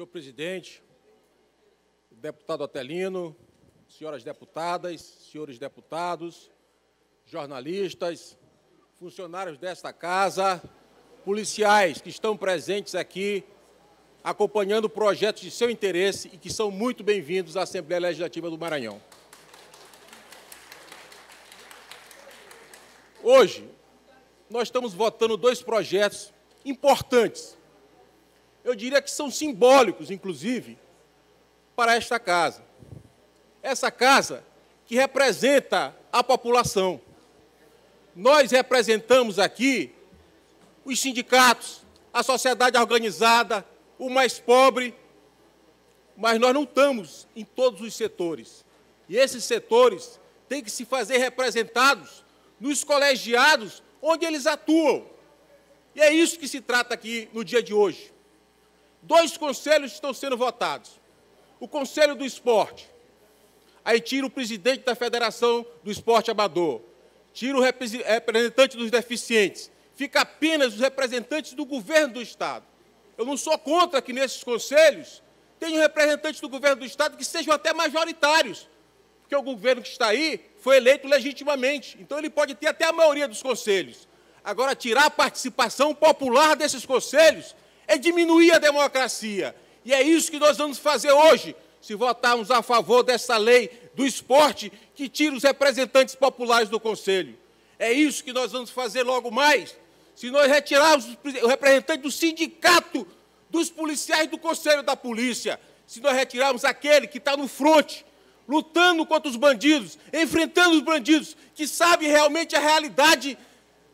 senhor presidente, deputado Atelino, senhoras deputadas, senhores deputados, jornalistas, funcionários desta casa, policiais que estão presentes aqui acompanhando projetos de seu interesse e que são muito bem-vindos à Assembleia Legislativa do Maranhão. Hoje, nós estamos votando dois projetos importantes eu diria que são simbólicos, inclusive, para esta casa. Essa casa que representa a população. Nós representamos aqui os sindicatos, a sociedade organizada, o mais pobre, mas nós não estamos em todos os setores. E esses setores têm que se fazer representados nos colegiados onde eles atuam. E é isso que se trata aqui no dia de hoje. Dois conselhos estão sendo votados. O Conselho do Esporte. Aí tira o presidente da Federação do Esporte Amador. Tira o representante dos deficientes. Fica apenas os representantes do governo do Estado. Eu não sou contra que nesses conselhos tenham representantes do governo do Estado que sejam até majoritários, porque o governo que está aí foi eleito legitimamente. Então ele pode ter até a maioria dos conselhos. Agora, tirar a participação popular desses conselhos é diminuir a democracia. E é isso que nós vamos fazer hoje, se votarmos a favor dessa lei do esporte que tira os representantes populares do Conselho. É isso que nós vamos fazer logo mais, se nós retirarmos o representante do sindicato dos policiais do Conselho da Polícia, se nós retirarmos aquele que está no fronte, lutando contra os bandidos, enfrentando os bandidos, que sabe realmente a realidade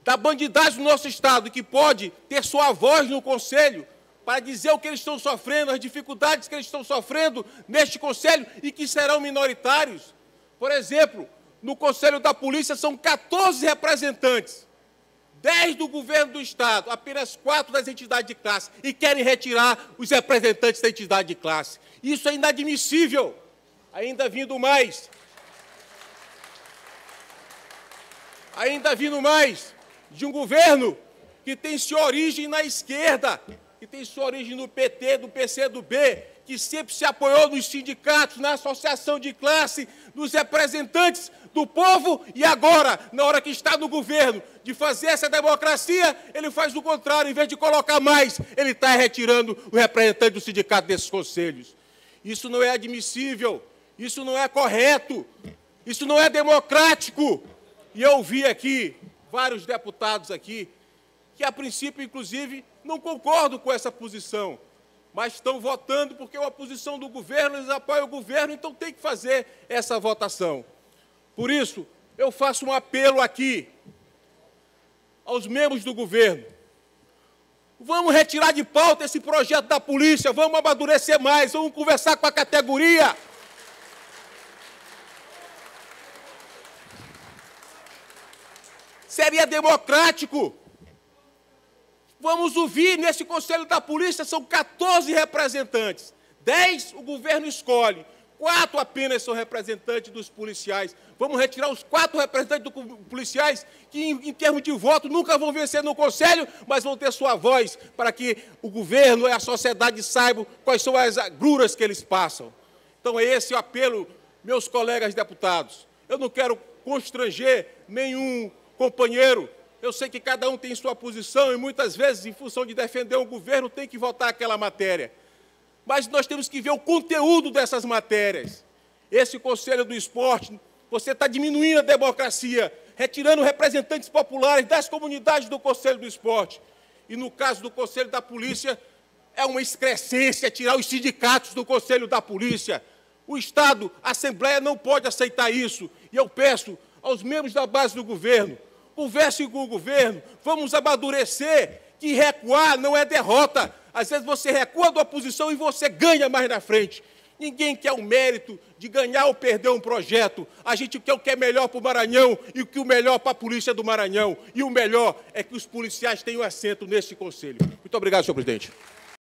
da bandidagem do nosso Estado, que pode ter sua voz no Conselho para dizer o que eles estão sofrendo, as dificuldades que eles estão sofrendo neste Conselho e que serão minoritários. Por exemplo, no Conselho da Polícia são 14 representantes, 10 do governo do Estado, apenas 4 das entidades de classe, e querem retirar os representantes da entidade de classe. Isso é inadmissível. Ainda vindo mais. Ainda vindo mais de um governo que tem sua origem na esquerda, que tem sua origem no PT, do PCdoB, que sempre se apoiou nos sindicatos, na associação de classe, nos representantes do povo, e agora, na hora que está no governo, de fazer essa democracia, ele faz o contrário, em vez de colocar mais, ele está retirando o representante do sindicato desses conselhos. Isso não é admissível, isso não é correto, isso não é democrático. E eu vi aqui vários deputados aqui, que a princípio, inclusive, não concordam com essa posição, mas estão votando porque é uma posição do governo, eles apoiam o governo, então tem que fazer essa votação. Por isso, eu faço um apelo aqui aos membros do governo. Vamos retirar de pauta esse projeto da polícia, vamos amadurecer mais, vamos conversar com a categoria. seria democrático. Vamos ouvir nesse Conselho da Polícia, são 14 representantes. 10 o governo escolhe, quatro apenas são representantes dos policiais. Vamos retirar os quatro representantes dos policiais que, em, em, termos de voto, nunca vão vencer no Conselho, mas vão ter sua voz para que o governo e a sociedade saibam quais são as agruras que eles passam. Então, é esse o apelo, meus colegas deputados. Eu não quero constranger nenhum companheiro, eu sei que cada um tem sua posição e muitas vezes, em função de defender o governo, tem que votar aquela matéria. Mas nós temos que ver o conteúdo dessas matérias. Esse Conselho do Esporte, você está diminuindo a democracia, retirando representantes populares das comunidades do Conselho do Esporte. E no caso do Conselho da Polícia, é uma excrescência tirar os sindicatos do Conselho da Polícia. O Estado, a Assembleia não pode aceitar isso. E eu peço aos membros da base do governo converse com o governo, vamos amadurecer, que recuar não é derrota. Às vezes você recua da oposição e você ganha mais na frente. Ninguém quer o mérito de ganhar ou perder um projeto. A gente quer o que é melhor para o Maranhão e o que é melhor para a polícia do Maranhão. E o melhor é que os policiais tenham assento neste conselho. Muito obrigado, senhor presidente.